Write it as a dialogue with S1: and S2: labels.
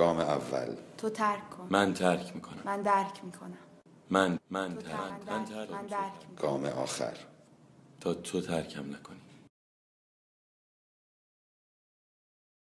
S1: گام اول
S2: تو ترک کن من
S1: ترک میکنم
S2: من درک میکنم
S1: من من ترک
S3: من
S2: درک
S1: گام آخر تا تو ترکم نکنی